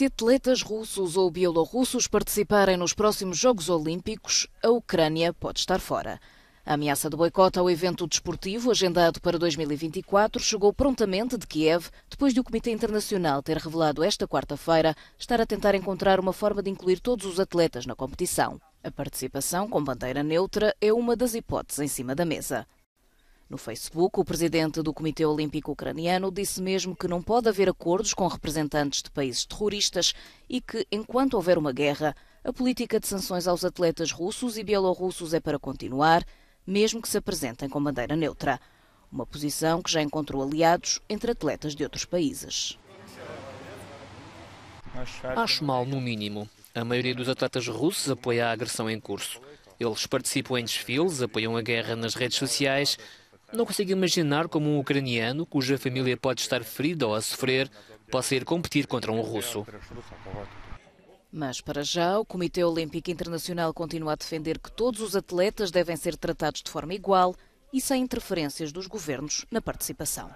se atletas russos ou bielorrussos participarem nos próximos Jogos Olímpicos, a Ucrânia pode estar fora. A ameaça de boicote ao evento desportivo, agendado para 2024, chegou prontamente de Kiev, depois de o Comitê Internacional ter revelado esta quarta-feira estar a tentar encontrar uma forma de incluir todos os atletas na competição. A participação com bandeira neutra é uma das hipóteses em cima da mesa. No Facebook, o presidente do Comitê Olímpico Ucraniano disse mesmo que não pode haver acordos com representantes de países terroristas e que, enquanto houver uma guerra, a política de sanções aos atletas russos e bielorrussos é para continuar, mesmo que se apresentem com bandeira neutra. Uma posição que já encontrou aliados entre atletas de outros países. Acho mal, no mínimo. A maioria dos atletas russos apoia a agressão em curso. Eles participam em desfiles, apoiam a guerra nas redes sociais, não consigo imaginar como um ucraniano, cuja família pode estar ferida ou a sofrer, possa ir competir contra um russo. Mas, para já, o Comitê Olímpico Internacional continua a defender que todos os atletas devem ser tratados de forma igual e sem interferências dos governos na participação.